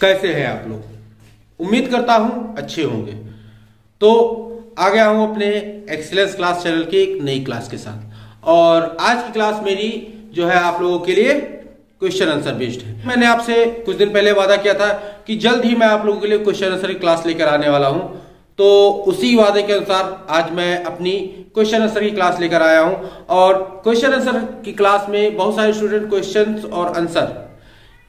कैसे हैं आप लोग उम्मीद करता हूं अच्छे होंगे तो आ गया हूं अपने एक्सेलेंस क्लास चैनल की एक नई क्लास के साथ और आज की क्लास मेरी जो है आप लोगों के लिए क्वेश्चन आंसर बेस्ड है मैंने आपसे कुछ दिन पहले वादा किया था कि जल्द ही मैं आप लोगों के लिए क्वेश्चन आंसर की क्लास लेकर आने वाला हूं तो उसी वादे के अनुसार आज मैं अपनी क्वेश्चन आंसर की क्लास लेकर आया हूं और क्वेश्चन आंसर की क्लास में बहुत सारे स्टूडेंट क्वेश्चंस और आंसर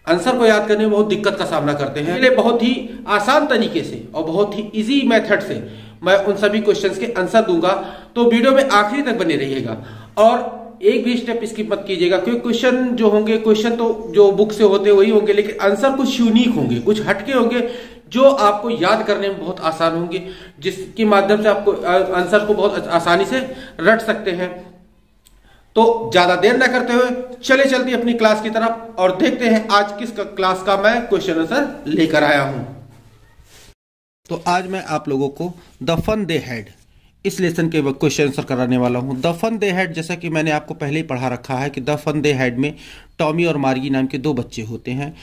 आंसर को याद करने में बहुत दिक्कत का सामना करते हैं इसलिए बहुत ही आसान तरीके से और बहुत ही इजी मेथड से मैं उन सभी क्वेश्चंस के आंसर दूंगा तो वीडियो में आखिरी तक बने रहिएगा और एक भी स्टेप इसकी मत कीजिएगा क्योंकि क्वेश्चन जो होंगे क्वेश्चन तो जो बुक से होते वही होंगे लेकिन आंसर कुछ यूनिक होंगे कुछ हटके होंगे जो आपको याद करने में बहुत आसान होंगे जिसके माध्यम से आपको आंसर को बहुत आसानी से रट सकते हैं तो ज्यादा देर न करते हुए चले चलती अपनी क्लास की तरफ और देखते हैं आज किस क्लास का मैं क्वेश्चन आंसर लेकर आया हूं तो आज मैं आप लोगों को द फन दे हैड इस लेसन के क्वेश्चन आंसर कराने वाला हूं द फन दे हैड जैसा कि मैंने आपको पहले ही पढ़ा रखा है कि द फन दे हैड में टॉमी और मार्गी नाम के दो बच्चे होते हैं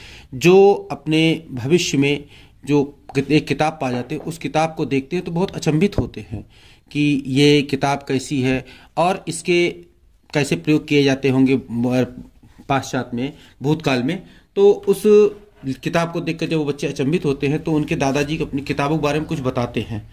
जो अपने भविष्य में जो एक किताब पा जाते हैं उस किताब को देखते हैं तो बहुत अचंभित होते हैं कि ये किताब कैसी है और इसके कैसे प्रयोग किए जाते होंगे पाश्चात में भूतकाल में तो उस किताब को देखकर जब वो बच्चे अचंभित होते हैं तो उनके दादाजी अपनी किताबों के बारे में कुछ बताते हैं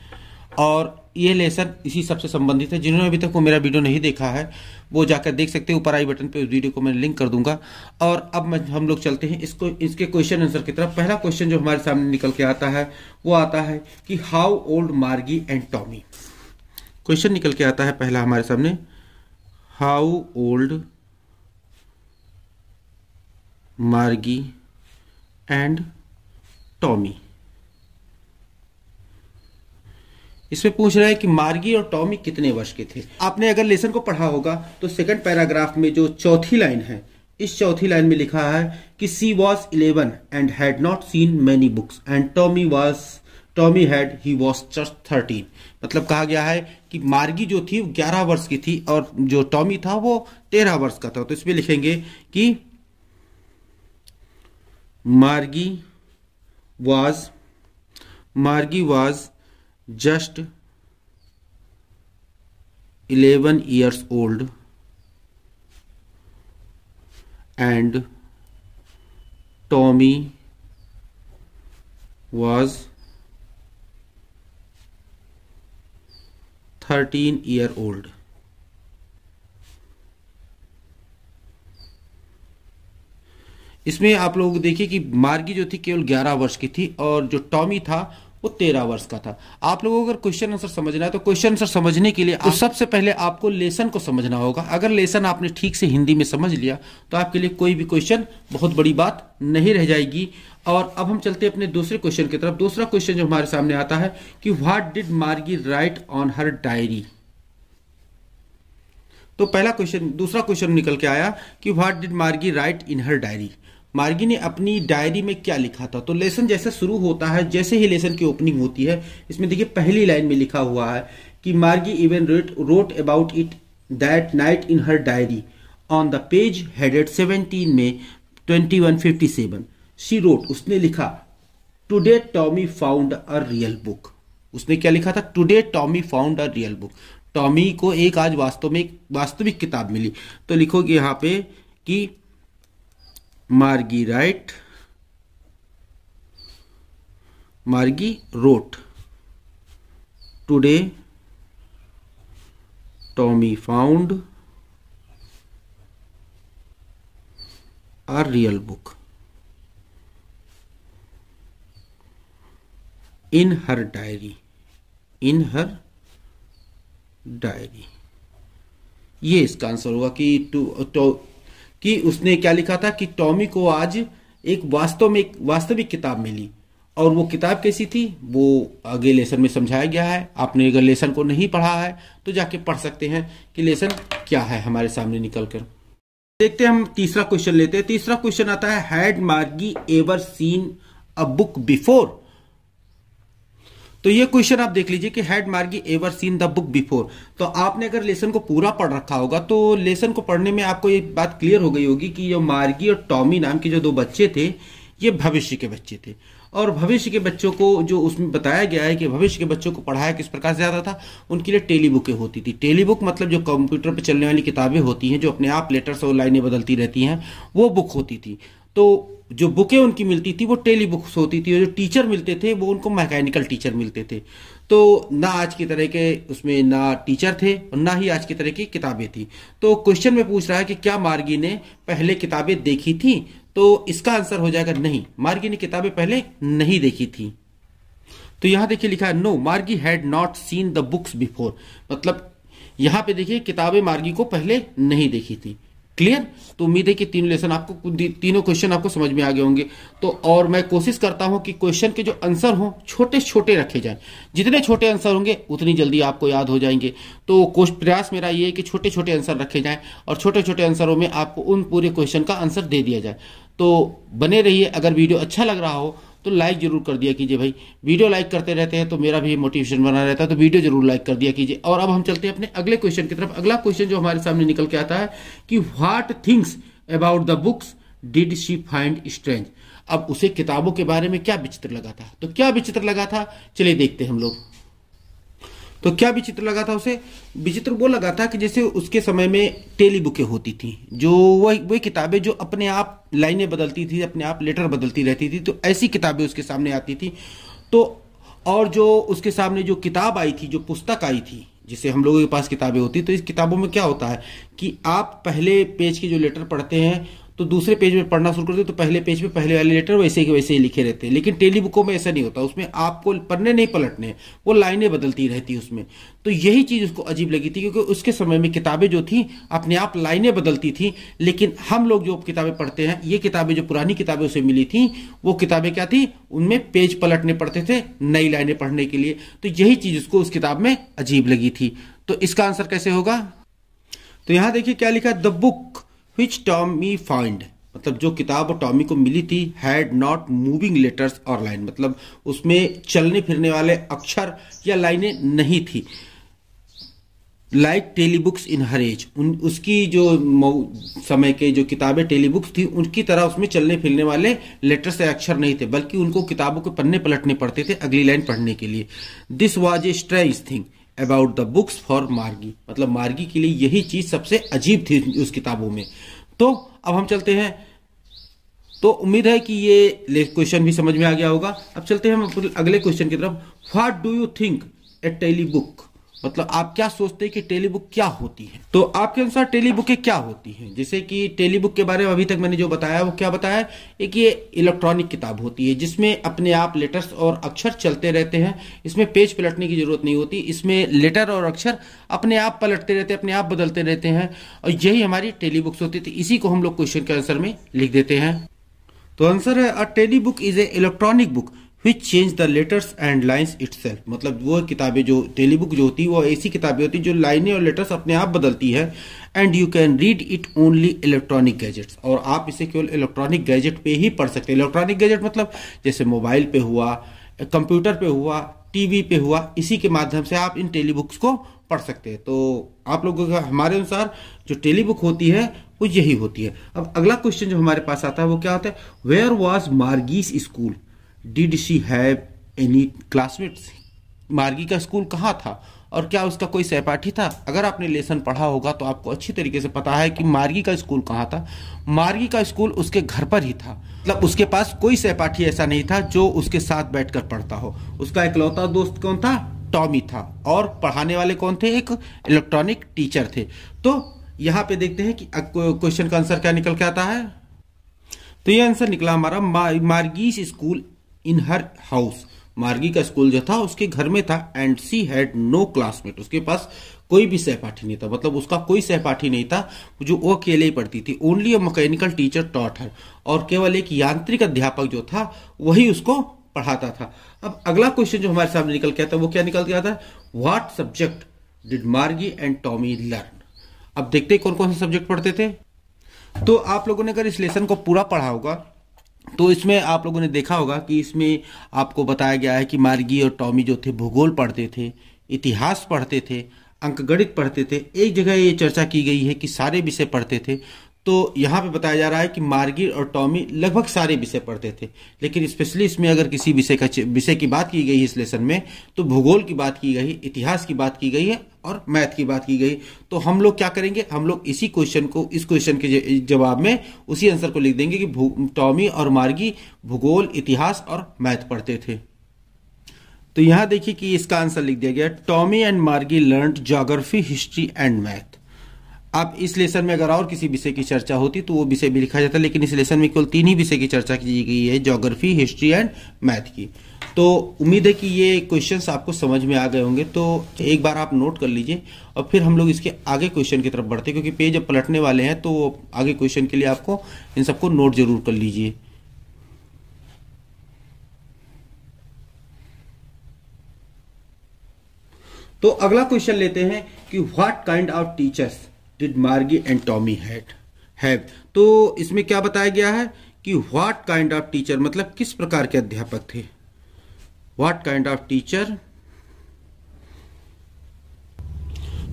और ये लेसन इसी सबसे संबंधित है जिन्होंने अभी तक वो मेरा वीडियो नहीं देखा है वो जाकर देख सकते हैं ऊपर आई बटन पे उस वीडियो को मैं लिंक कर दूंगा और अब मैं हम लोग चलते हैं इसको इसके क्वेश्चन आंसर की तरफ पहला क्वेश्चन जो हमारे सामने निकल के आता है वो आता है कि how old Margie and Tommy question निकल के आता है पहला हमारे सामने how old Margie and Tommy इसमें पूछ रहा है कि मार्गी और टॉमी कितने वर्ष के थे आपने अगर लेसन को पढ़ा होगा तो सेकंड पैराग्राफ में जो चौथी लाइन है इस चौथी लाइन में लिखा है कि she was eleven and had not seen many books and Tommy was Tommy had he was just thirteen मतलब कहा गया है कि मार्गी जो थी ग्यारह वर्ष की थी और जो टॉमी था वो तेरह वर्ष का था तो इसमें लिखेंगे कि Margie was Margie was just eleven years old and Tommy was thirteen year old इसमें आप लोग देखिए कि मार्गी जो थी केवल 11 वर्ष की थी और जो टॉमी था वो तेरह वर्ष का था आप लोगों को अगर क्वेश्चन आंसर समझना है तो क्वेश्चन आंसर समझने के लिए तो सबसे पहले आपको लेसन को समझना होगा अगर लेसन आपने ठीक से हिंदी में समझ लिया तो आपके लिए कोई भी क्वेश्चन बहुत बड़ी बात नहीं रह जाएगी और अब हम चलते हैं अपने दूसरे क्वेश्चन की तरफ दूसरा क्वेश्चन जो हमारे सामने आता है कि what did Margie write on her diary तो पहला क्वेश्चन दूसरा क्वेश्चन निकल के आया कि what did Margie write in her diary Margie ने अपनी डायरी में क्या लिखा था तो लेसन जैसे शुरू होता है जैसे ही लेसन की ओपनिंग होती है इसमें देखिए पहली लाइन में लिखा हुआ है कि Margie even wrote wrote about it that night in her diary on the page headed seventeen May twenty one fifty seven she wrote उसने लिखा today Tommy found a real book उसने क्या लिखा था today Tommy found a real book Tommy को एक आज वास्तव में वास्तविक किताब मिली तो लिखोगे यहाँ पे कि Margie write Margie wrote today Tommy found a real book in her diary in her diary ये इसका आंसर होगा कि टू कि उसने क्या लिखा था कि टॉमी को आज एक वास्तव में एक वास्तविक किताब मिली और वो किताब कैसी थी वो आगे लेसन में समझाया गया है आपने अगर लेसन को नहीं पढ़ा है तो जाके पढ़ सकते हैं कि लेसन क्या है हमारे सामने निकल कर देखते हैं हम तीसरा क्वेश्चन लेते हैं तीसरा क्वेश्चन आता है had Margie ever seen a book before तो ये क्वेश्चन आप देख लीजिए कि had Margie ever seen the book before तो आपने अगर लेसन को पूरा पढ़ रखा होगा तो लेसन को पढ़ने में आपको ये बात क्लियर हो गई होगी कि ये मार्गी और टॉमी नाम के जो दो बच्चे थे ये भविष्य के बच्चे थे और भविष्य के बच्चों को जो उसमें बताया गया है कि भविष्य के बच्चों को पढ़ाया किस प्रकार से जाता था उनके लिए टेली बुकें होती थी टेली बुक मतलब जो कंप्यूटर पर चलने वाली किताबें होती हैं जो अपने आप लेटर्स और लाइनें बदलती रहती हैं वो बुक होती थी तो जो बुकें उनकी मिलती थी वो टेली बुक्स होती थी और जो टीचर मिलते थे वो उनको मैकेनिकल टीचर मिलते थे तो ना आज की तरह के उसमें ना टीचर थे और ना ही आज की तरह की किताबें थी तो क्वेश्चन में पूछ रहा है कि क्या मार्गी ने पहले किताबें देखी थी तो इसका आंसर हो जाएगा नहीं मार्गी ने किताबें पहले नहीं देखी थी तो यहां देखिए लिखा है no Margie had not seen the books before मतलब यहां पे देखिए किताबें मार्गी को पहले नहीं देखी थी क्लियर तो उम्मीद है कि तीन लेसन आपको तीनों क्वेश्चन आपको समझ में आ गए होंगे तो और मैं कोशिश करता हूं कि क्वेश्चन के जो आंसर हों छोटे छोटे रखे जाएं जितने छोटे आंसर होंगे उतनी जल्दी आपको याद हो जाएंगे तो प्रयास मेरा ये है कि छोटे छोटे आंसर रखे जाएं और छोटे छोटे आंसरों में आपको उन पूरे क्वेश्चन का आंसर दे दिया जाए तो बने रहिए अगर वीडियो अच्छा लग रहा हो तो लाइक जरूर कर दिया कीजिए भाई वीडियो लाइक करते रहते हैं तो मेरा भी मोटिवेशन बना रहता है तो वीडियो जरूर लाइक कर दिया कीजिए और अब हम चलते हैं अपने अगले क्वेश्चन की तरफ अगला क्वेश्चन जो हमारे सामने निकल के आता है कि what things about the books did she find strange अब उसे किताबों के बारे में क्या विचित्र लगा था तो क्या विचित्र लगा था चलिए देखते हैं हम लोग तो क्या विचित्र लगा था उसे विचित्र वो लगा था कि जैसे उसके समय में टेली बुकें होती थी जो वही वही किताबें जो अपने आप लाइनें बदलती थी अपने आप लेटर बदलती रहती थी तो ऐसी किताबें उसके सामने आती थी तो और जो उसके सामने जो किताब आई थी जो पुस्तक आई थी जिसे हम लोगों के पास किताबें होती तो इस किताबों में क्या होता है कि आप पहले पेज के जो लेटर पढ़ते हैं तो दूसरे पेज में पढ़ना शुरू करते हैं तो पहले पेज पे पहले वाले लेटर वैसे के वैसे ही लिखे रहते हैं लेकिन टेली बुकों में ऐसा नहीं होता उसमें आपको पढ़ने नहीं पलटने वो लाइनें बदलती रहती उसमें तो यही चीज़ उसको अजीब लगी थी क्योंकि उसके समय में किताबें जो थी अपने आप लाइनें बदलती थी लेकिन हम लोग जो किताबें पढ़ते हैं ये किताबें जो पुरानी किताबें उसे मिली थी वो किताबें क्या थी उनमें पेज पलटने पड़ते थे नई लाइने पढ़ने के लिए तो यही चीज़ उसको उस किताब में अजीब लगी थी तो इसका आंसर कैसे होगा तो यहां देखिए क्या लिखा the book which Tommy find मतलब जो किताब टॉमी को मिली थी हैड नॉट मूविंग लेटर्स और लाइन मतलब उसमें चलने फिरने वाले अक्षर या लाइनें नहीं थी like telebooks in hers उन उसकी जो समय के जो किताबें टेली बुक्स थी उनकी तरह उसमें चलने फिरने वाले लेटर्स या अक्षर नहीं थे बल्कि उनको किताबों के पन्ने पलटने पड़ते थे अगली लाइन पढ़ने के लिए this was a strange thing about the books for Margie मतलब मार्गी के लिए यही चीज़ सबसे अजीब थी उस किताबों में तो अब हम चलते हैं तो उम्मीद है कि ये क्वेश्चन भी समझ में आ गया होगा अब चलते हैं हम अगले क्वेश्चन की तरफ what do you think a telebook मतलब आप क्या सोचते हैं कि टेली बुक क्या होती है तो आपके अनुसार टेली बुकें क्या होती हैं जैसे कि टेली बुक के बारे में अभी तक मैंने जो बताया वो क्या बताया एक ये इलेक्ट्रॉनिक किताब होती है जिसमें अपने आप लेटर्स और अक्षर चलते रहते हैं इसमें पेज पलटने की जरूरत नहीं होती इसमें लेटर और अक्षर अपने आप पलटते रहते अपने आप बदलते रहते हैं और यही हमारी टेली बुक्स होती थी इसी को हम लोग क्वेश्चन के आंसर में लिख देते हैं तो आंसर है a telebook is an electronic book which change the letters and lines it मतलब वो किताबें जो टेली बुक जो होती है वो ऐसी किताबें होती है जो लाइने और लेटर्स अपने आप बदलती है and you can read it only electronic gadgets और आप इसे केवल इलेक्ट्रॉनिक गैजेट पे ही पढ़ सकते हैं इलेक्ट्रॉनिक गैजेट मतलब जैसे मोबाइल पे हुआ कंप्यूटर पे हुआ टीवी पे हुआ इसी के माध्यम से आप इन टेली बुक्स को पढ़ सकते हैं तो आप लोगों का हमारे अनुसार जो टेली बुक होती है वो यही होती है अब अगला क्वेश्चन जो हमारे पास आता है वो क्या होता है where was Margie's school did she have any classmates Margie का स्कूल कहाँ था और क्या उसका कोई सहपाठी था अगर आपने लेसन पढ़ा होगा तो आपको अच्छी तरीके से पता है कि मार्गी का स्कूल कहाँ था मार्गी का स्कूल उसके घर पर ही था मतलब उसके पास कोई सहपाठी ऐसा नहीं था जो उसके साथ बैठकर पढ़ता हो उसका इकलौता दोस्त कौन था टॉमी था और पढ़ाने वाले कौन थे एक इलेक्ट्रॉनिक टीचर थे तो यहाँ पे देखते हैं कि क्वेश्चन का आंसर क्या निकल के आता है तो ये आंसर निकला हमारा मार्गीस स्कूल इन हर हाउस मार्गी का स्कूल जो था उसके घर में था and she had no classmate उसके पास कोई भी सहपाठी नहीं था मतलब उसका कोई सहपाठी नहीं था जो वो अकेले ही पढ़ती थी only a mechanical teacher taught her और केवल एक यांत्रिक अध्यापक जो था वही उसको पढ़ाता था अब अगला क्वेश्चन जो हमारे सामने निकल के आता वो क्या निकल के आता what subject did Margie and Tommy learn अब देखते कौन कौन से सब्जेक्ट पढ़ते थे तो आप लोगों ने अगर इस लेसन को पूरा पढ़ा होगा तो इसमें आप लोगों ने देखा होगा कि इसमें आपको बताया गया है कि मार्गी और टॉमी जो थे भूगोल पढ़ते थे इतिहास पढ़ते थे अंकगणित पढ़ते थे एक जगह ये चर्चा की गई है कि सारे विषय पढ़ते थे तो यहाँ पे बताया जा रहा है कि मार्गिर और टॉमी लगभग सारे विषय पढ़ते थे लेकिन स्पेशली इसमें अगर किसी विषय का विषय की बात की गई है इस लेसन में तो भूगोल की बात की गई इतिहास की बात की गई है और मैथ की बात की गई तो हम लोग क्या करेंगे हम लोग इसी क्वेश्चन को इस क्वेश्चन के जवाब में उसी आंसर को लिख देंगे कि टॉमी और मार्गी भूगोल इतिहास और मैथ पढ़ते थे तो यहाँ देखिए कि इसका आंसर लिख दिया गया Tommy and Margie learn geography history and math आप इस लेसन में अगर और किसी विषय की चर्चा होती तो वो विषय भी लिखा जाता लेकिन इस लेसन में केवल तीन ही विषय की चर्चा की गई है जोग्राफी हिस्ट्री एंड मैथ की तो उम्मीद है कि ये क्वेश्चन आपको समझ में आ गए होंगे तो एक बार आप नोट कर लीजिए और फिर हम लोग इसके आगे क्वेश्चन की तरफ बढ़ते हैं क्योंकि पेज अब पलटने वाले हैं तो आगे क्वेश्चन के लिए आपको इन सबको नोट जरूर कर लीजिए तो अगला क्वेश्चन लेते हैं कि what kind of teachers did Margie and Tommy had have तो इसमें क्या बताया गया है कि व्हाट काइंड ऑफ टीचर मतलब किस प्रकार के अध्यापक थे व्हाट काइंड ऑफ टीचर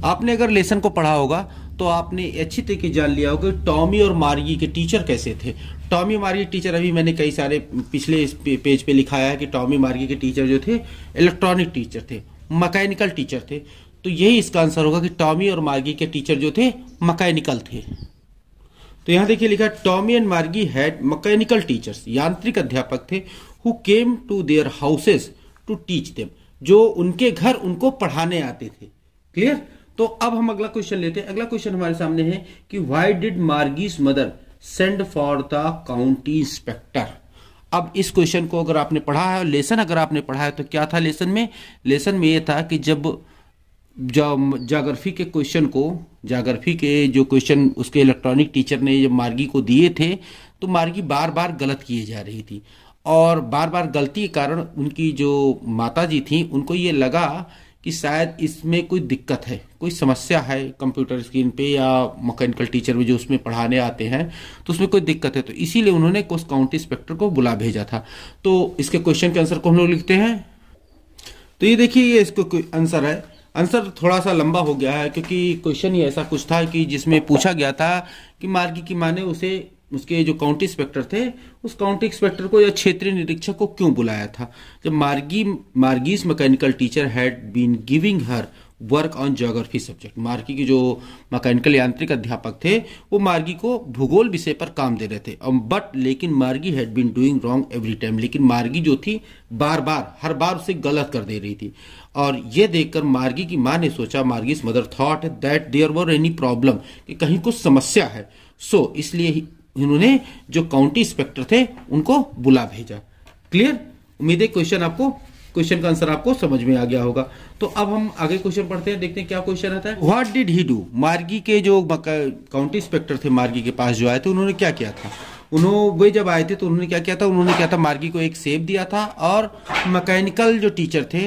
आपने अगर लेसन को पढ़ा होगा तो आपने अच्छी तरीके जान लिया होगा टॉमी और मार्गी के टीचर कैसे थे टॉमी मार्गी टीचर अभी मैंने कई सारे पिछले पेज पे लिखाया है कि टॉमी मार्गी के टीचर जो थे इलेक्ट्रॉनिक टीचर थे मैकेनिकल टीचर थे तो यही इसका आंसर होगा कि टॉमी और मार्गी के टीचर जो थे मकैनिकल थे तो यहां देखिए लिखा Tommy and Margie had mechanical teachers यांत्रिक अध्यापक थे who came to their houses to teach them जो उनके घर उनको पढ़ाने आते थे क्लियर तो अब हम अगला क्वेश्चन लेते हैं अगला क्वेश्चन हमारे सामने है कि why did Margie's mother send for the county inspector अब इस क्वेश्चन को अगर आपने पढ़ा है लेसन अगर आपने पढ़ा है तो क्या था लेसन में लेसन में यह था कि जब जोग्राफी के क्वेश्चन को जोग्राफी के जो क्वेश्चन उसके इलेक्ट्रॉनिक टीचर ने जब मार्गी को दिए थे तो मार्गी बार बार गलत किए जा रही थी और बार बार गलती के कारण उनकी जो माता जी थी उनको ये लगा कि शायद इसमें कोई दिक्कत है कोई समस्या है कंप्यूटर स्क्रीन पे या मैकेनिकल टीचर में जो उसमें पढ़ाने आते हैं तो उसमें कोई दिक्कत है तो इसीलिए उन्होंने कोस काउंटी इंस्पेक्टर को बुला भेजा था तो इसके क्वेश्चन के आंसर को हम लोग लिखते हैं तो ये देखिए ये इसको आंसर है आंसर थोड़ा सा लंबा हो गया है क्योंकि क्वेश्चन ही ऐसा कुछ था कि जिसमें पूछा गया था कि मार्गी की माँ ने उसे उसके जो काउंटी इंस्पेक्टर थे उस काउंटी इंस्पेक्टर को या क्षेत्रीय निरीक्षक को क्यों बुलाया था जब Margie Margie's mechanical teacher had been giving her work on geography subject Margie के जो मैकेनिकल यांत्रिक अध्यापक थे वो मार्गी को भूगोल विषय पर काम दे रहे थे बट लेकिन Margie had been doing wrong every time लेकिन मार्गी जो थी बार बार हर बार उसे गलत कर दे रही थी और ये देखकर मार्गी की माँ ने सोचा Margie mother thought that there were any problem कि कहीं कुछ समस्या है सो so, इसलिए इन्होंने जो काउंटी इंस्पेक्टर थे उनको बुला भेजा क्लियर उम्मीद है क्वेश्चन आपको क्वेश्चन का आंसर आपको समझ में आ गया होगा तो अब हम आगे क्वेश्चन पढ़ते हैं देखते हैं क्या क्वेश्चन रहता है व्हाट डिड ही डू मार्गी के जो काउंटी इंस्पेक्टर थे मार्गी के पास जो आए थे उन्होंने क्या किया था उन्होंने वे जब आए थे तो उन्होंने क्या किया था उन्होंने क्या था मार्गी को एक सेब दिया था और मैकेनिकल जो टीचर थे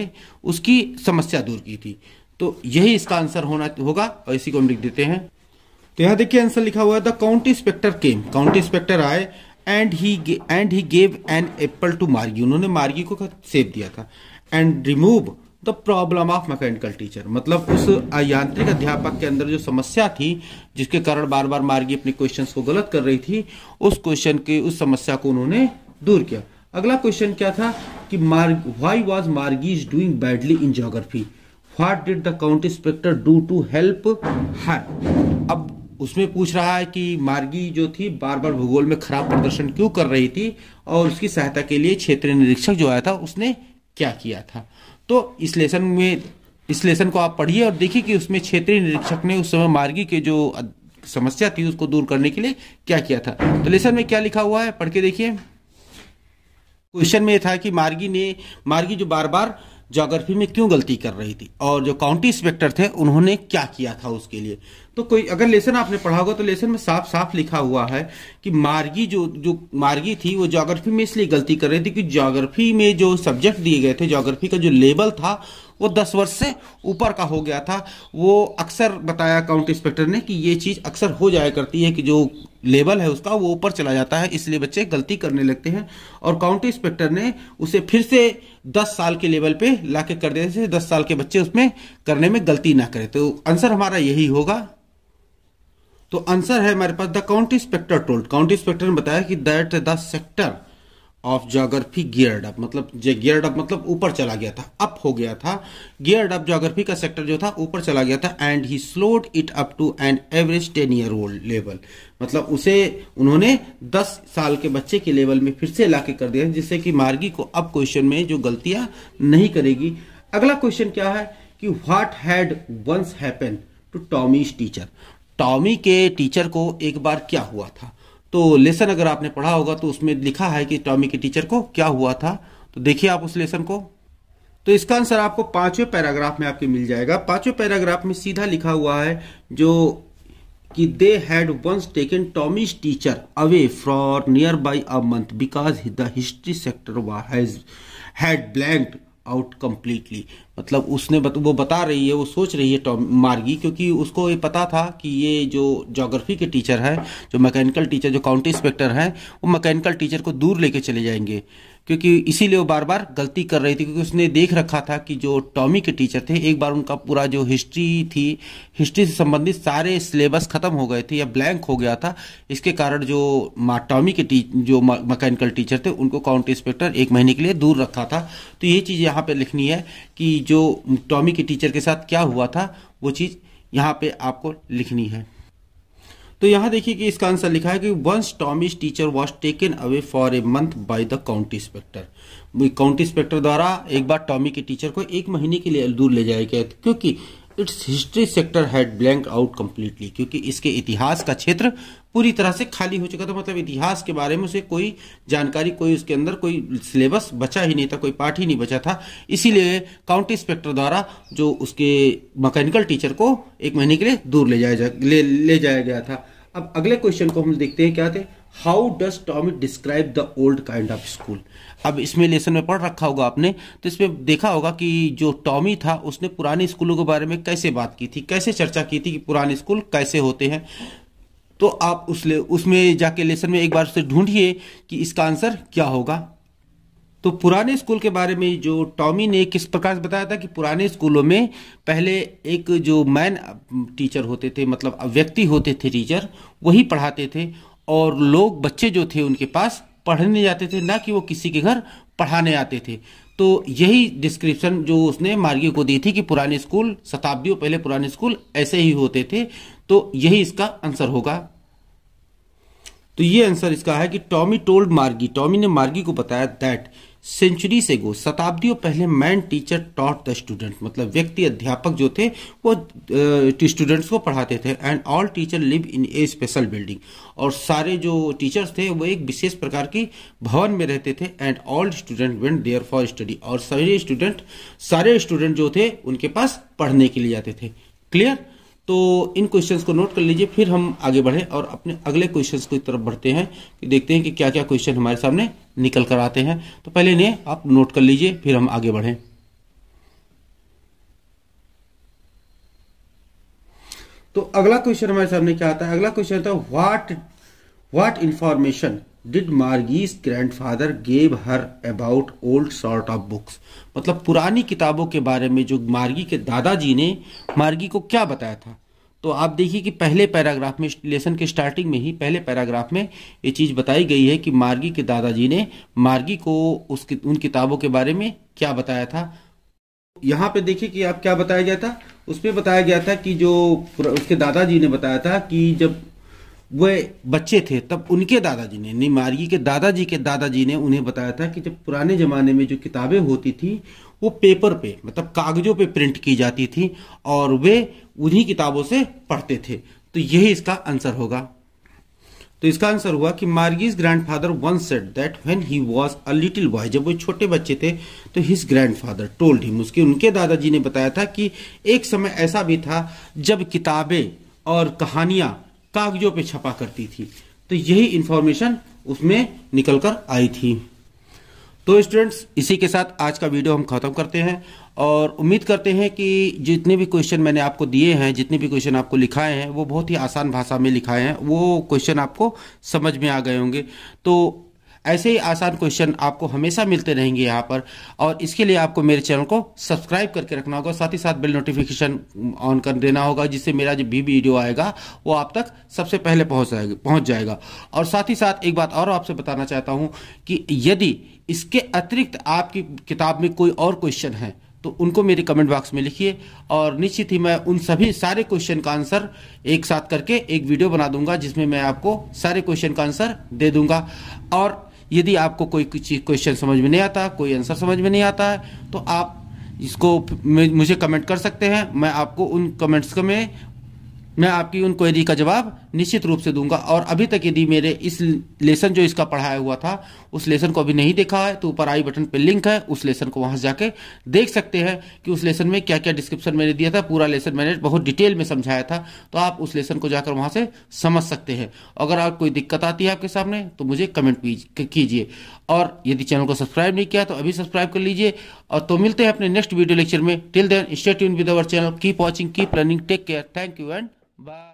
उसकी समस्या दूर की थी तो यही इसका आंसर होना होगा और इसी को हम लिख देते हैं तो यहाँ देखिए आंसर लिखा हुआ है the county inspector came county inspector आए and he and he gave an apple to Margie उन्होंने मार्गी को सेब दिया था and remove the problem of mechanical teacher मतलब उस यांत्रिक अध्यापक के अंदर जो समस्या थी जिसके कारण बार बार मार्गी अपने क्वेश्चंस को गलत कर रही थी उस क्वेश्चन की उस समस्या को उन्होंने दूर किया अगला क्वेश्चन क्या था कि Margie why was Margie is doing badly in geography what did the county inspector do to help her अब उसमें पूछ रहा है कि मार्गी जो थी बार बार भूगोल में खराब प्रदर्शन क्यों कर रही थी और उसकी सहायता के लिए क्षेत्रीय निरीक्षक जो आया था उसने क्या किया था तो इस लेसन में इस लेसन को आप पढ़िए और देखिए कि उसमें क्षेत्रीय निरीक्षक ने उस समय मार्गी के जो समस्या थी उसको दूर करने के लिए क्या किया था तो लेसन में क्या लिखा हुआ है पढ़ के देखिए क्वेश्चन में यह था कि मार्गी ने मार्गी जो बार बार जोग्राफी में क्यों गलती कर रही थी और जो काउंटी इंस्पेक्टर थे उन्होंने क्या किया था उसके लिए तो कोई अगर लेसन आपने पढ़ा होगा तो लेसन में साफ साफ लिखा हुआ है कि मार्गी जो जो मार्गी थी वो जोग्राफी में इसलिए गलती कर रही थी कि जोग्राफी में जो सब्जेक्ट दिए गए थे जोग्राफी का जो लेबल था वो दस वर्ष से ऊपर का हो गया था वो अक्सर बताया अकाउंट इंस्पेक्टर ने कि ये चीज़ अक्सर हो जाया करती है कि जो लेवल है उसका वो ऊपर चला जाता है इसलिए बच्चे गलती करने लगते हैं और काउंटी इंस्पेक्टर ने उसे फिर से 10 साल के लेवल पे लाके कर देते थे 10 साल के बच्चे उसमें करने में गलती ना करें तो आंसर हमारा यही होगा तो आंसर है हमारे पास the county inspector told county inspector ने बताया कि that the sector of geography geared up मतलब जो गियर्ड अप मतलब ऊपर चला गया था अप हो गया था गियर्ड अप जोग्राफी का सेक्टर जो था ऊपर चला गया था and he slowed it up to an average ten year old level मतलब उसे उन्होंने 10 साल के बच्चे के लेवल में फिर से लाके कर दिया जिससे कि मार्गी को अब क्वेश्चन में जो गलतियां नहीं करेगी अगला क्वेश्चन क्या है कि what had once happen to Tommy's teacher Tommy के टीचर को एक बार क्या हुआ था तो लेसन अगर आपने पढ़ा होगा तो उसमें लिखा है कि टॉमी के टीचर को क्या हुआ था तो देखिए आप उस लेसन को तो इसका आंसर आपको पांचवें पैराग्राफ में आपके मिल जाएगा पांचवें पैराग्राफ में सीधा लिखा हुआ है जो कि they had once taken Tommy's teacher away for near by a month because the history sector has had blank out completely मतलब उसने बत, वो बता रही है वो सोच रही है टॉम मार्गी क्योंकि उसको ये पता था कि ये जो जोग्राफी के टीचर हैं जो मैकेनिकल टीचर जो काउंटी इंस्पेक्टर हैं वो मैकेनिकल टीचर को दूर लेके चले जाएंगे क्योंकि इसीलिए वो बार बार गलती कर रही थी क्योंकि उसने देख रखा था कि जो टॉमी के टीचर थे एक बार उनका पूरा जो हिस्ट्री थी हिस्ट्री से संबंधित सारे सिलेबस खत्म हो गए थे या ब्लैंक हो गया था इसके कारण जो टॉमी के जो मैकेनिकल टीचर थे उनको काउंटी इंस्पेक्टर एक महीने के लिए दूर रखा था तो ये चीज़ यहाँ पर लिखनी है कि जो टॉमी के टीचर के साथ क्या हुआ था वो चीज़ यहाँ पर आपको लिखनी है तो यहां देखिए कि इसका आंसर लिखा है कि once Tommy's teacher was taken away for a month by the county inspector county inspector द्वारा एक बार टॉमी के टीचर को एक महीने के लिए दूर ले जाया गया क्योंकि its history sector had blank out completely क्योंकि इसके इतिहास का क्षेत्र पूरी तरह से खाली हो चुका था मतलब इतिहास के बारे में उसे कोई जानकारी कोई उसके अंदर कोई सिलेबस बचा ही नहीं था कोई पाठ ही नहीं बचा था इसीलिए काउंटी इंस्पेक्टर द्वारा जो उसके मैकेनिकल टीचर को एक महीने के लिए दूर ले जाया जा ले, ले जाया गया था अब अगले क्वेश्चन को हम देखते हैं क्या थे how does Tommy describe the old kind of school अब इसमें लेसन में पढ़ रखा होगा आपने तो इसमें देखा होगा कि जो टॉमी था उसने पुराने स्कूलों के बारे में कैसे बात की थी कैसे चर्चा की थी कि पुराने स्कूल कैसे होते हैं तो आप उस ले उसमें जाके लेसन में एक बार उसे ढूंढिए कि इसका आंसर क्या होगा तो पुराने स्कूल के बारे में जो टॉमी ने किस प्रकार से बताया था कि पुराने स्कूलों में पहले एक जो मैन टीचर होते थे मतलब व्यक्ति होते थे टीचर वही पढ़ाते थे और लोग बच्चे जो थे उनके पास पढ़ने जाते थे ना कि वो किसी के घर पढ़ाने आते थे तो यही डिस्क्रिप्शन जो उसने मार्गी को दी थी कि पुराने स्कूल शताब्दियों पहले पुराने स्कूल ऐसे ही होते थे तो यही इसका आंसर होगा तो ये आंसर इसका है कि टॉमी टोल्ड मार्गी टॉमी ने मार्गी को बताया दैट सेंचुरी से गो शताब्दियों पहले man teacher taught the student मतलब व्यक्ति अध्यापक जो थे वो स्टूडेंट्स को पढ़ाते थे and all teacher live in a special building और सारे जो टीचर्स थे वो एक विशेष प्रकार की भवन में रहते थे and all student went there for study और सारे स्टूडेंट सारे स्टूडेंट जो थे उनके पास पढ़ने के लिए जाते थे क्लियर तो इन क्वेश्चंस को नोट कर लीजिए फिर हम आगे बढ़े और अपने अगले क्वेश्चंस की तरफ बढ़ते हैं कि देखते हैं कि क्या क्या क्वेश्चन हमारे सामने निकल कर आते हैं तो पहले इन्हें आप नोट कर लीजिए फिर हम आगे बढ़ें तो अगला क्वेश्चन हमारे सामने क्या आता है अगला क्वेश्चन आता है what what information did Margie's father gave her about old sort of books मतलब पुरानी किताबों के बारे में जो मार्गी के दादाजी ने मार्गी को क्या बताया था तो आप देखिए कि पहले पैराग्राफ में लेसन के स्टार्टिंग में ही पहले पैराग्राफ में ये चीज़ बताई गई है कि मार्गी के दादाजी ने मार्गी को उस उन किताबों के बारे में क्या बताया था यहाँ पे देखिए कि आप क्या बताया गया था उसमें बताया गया था कि जो उसके दादाजी ने बताया था कि जब वे बच्चे थे तब उनके दादाजी ने मार्गी के दादाजी के दादाजी ने उन्हें बताया था कि जब पुराने ज़माने में जो किताबें होती थी वो पेपर पे मतलब कागज़ों पे प्रिंट की जाती थी और वे उन्हीं किताबों से पढ़ते थे तो यही इसका आंसर होगा तो इसका आंसर हुआ कि Margie's father once said that when he was a little boy जब वो छोटे बच्चे थे तो his grandfather told him उसके उनके दादाजी ने बताया था कि एक समय ऐसा भी था जब किताबें और कहानियां कागजों पे छपा करती थी तो यही इंफॉर्मेशन उसमें निकल कर आई थी तो स्टूडेंट्स इसी के साथ आज का वीडियो हम ख़त्म करते हैं और उम्मीद करते हैं कि जितने भी क्वेश्चन मैंने आपको दिए हैं जितने भी क्वेश्चन आपको लिखाए हैं वो बहुत ही आसान भाषा में लिखाए हैं वो क्वेश्चन आपको समझ में आ गए होंगे तो ऐसे ही आसान क्वेश्चन आपको हमेशा मिलते रहेंगे यहाँ पर और इसके लिए आपको मेरे चैनल को सब्सक्राइब करके रखना होगा साथ ही साथ बिल नोटिफिकेशन ऑन कर देना होगा जिससे मेरा जो भी वीडियो आएगा वो आप तक सबसे पहले पहुँच जाएगा पहुँच जाएगा और साथ ही साथ एक बात और आपसे बताना चाहता हूँ कि यदि इसके अतिरिक्त आपकी किताब में कोई और क्वेश्चन है तो उनको मेरे कमेंट बॉक्स में लिखिए और निश्चित ही मैं उन सभी सारे क्वेश्चन का आंसर एक साथ करके एक वीडियो बना दूंगा जिसमें मैं आपको सारे क्वेश्चन का आंसर दे दूंगा और यदि आपको कोई क्वेश्चन समझ में नहीं आता कोई आंसर समझ में नहीं आता है तो आप इसको मुझे कमेंट कर सकते हैं मैं आपको उन कमेंट्स में मैं आपकी उन क्वेरी का जवाब निश्चित रूप से दूंगा और अभी तक यदि मेरे इस लेसन जो इसका पढ़ाया हुआ था उस लेसन को अभी नहीं देखा है तो ऊपर आई बटन पर लिंक है उस लेसन को वहां जाके देख सकते हैं कि उस लेसन में क्या क्या डिस्क्रिप्शन मैंने दिया था पूरा लेसन मैंने बहुत डिटेल में समझाया था तो आप उस लेसन को जाकर वहां से समझ सकते हैं अगर आप कोई दिक्कत आती है आपके सामने तो मुझे कमेंट कीजिए और यदि चैनल को सब्सक्राइब नहीं किया तो अभी सब्सक्राइब कर लीजिए और तो मिलते हैं अपने नेक्स्ट वीडियो लेक्चर में till then stay with our channel keep watching keep learning take care thank you and বা